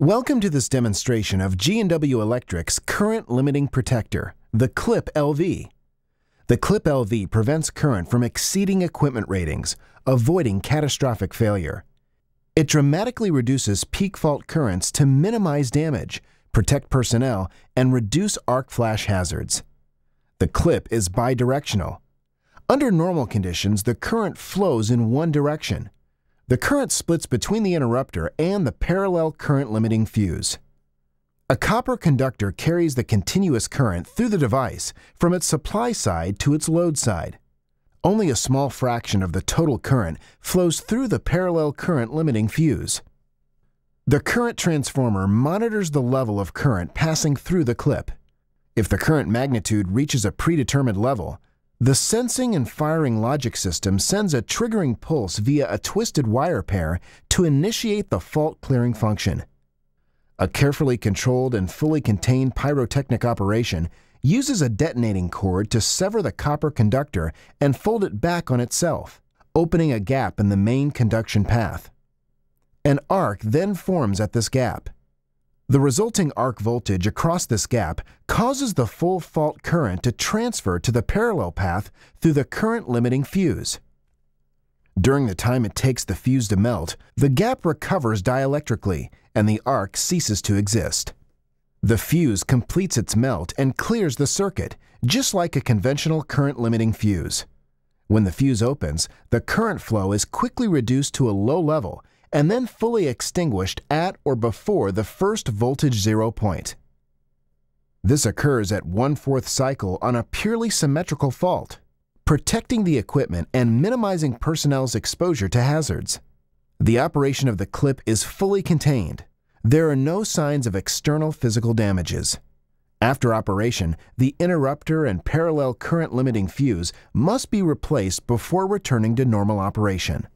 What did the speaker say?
Welcome to this demonstration of G&W Electric's current limiting protector, the CLIP LV. The CLIP LV prevents current from exceeding equipment ratings, avoiding catastrophic failure. It dramatically reduces peak fault currents to minimize damage, protect personnel, and reduce arc flash hazards. The CLIP is bidirectional. Under normal conditions, the current flows in one direction. The current splits between the interrupter and the parallel current limiting fuse. A copper conductor carries the continuous current through the device from its supply side to its load side. Only a small fraction of the total current flows through the parallel current limiting fuse. The current transformer monitors the level of current passing through the clip. If the current magnitude reaches a predetermined level, the sensing and firing logic system sends a triggering pulse via a twisted wire pair to initiate the fault clearing function. A carefully controlled and fully contained pyrotechnic operation uses a detonating cord to sever the copper conductor and fold it back on itself, opening a gap in the main conduction path. An arc then forms at this gap. The resulting arc voltage across this gap causes the full fault current to transfer to the parallel path through the current limiting fuse. During the time it takes the fuse to melt, the gap recovers dielectrically and the arc ceases to exist. The fuse completes its melt and clears the circuit, just like a conventional current limiting fuse. When the fuse opens, the current flow is quickly reduced to a low level and then fully extinguished at or before the first voltage zero point. This occurs at one-fourth cycle on a purely symmetrical fault, protecting the equipment and minimizing personnel's exposure to hazards. The operation of the clip is fully contained. There are no signs of external physical damages. After operation, the interrupter and parallel current limiting fuse must be replaced before returning to normal operation.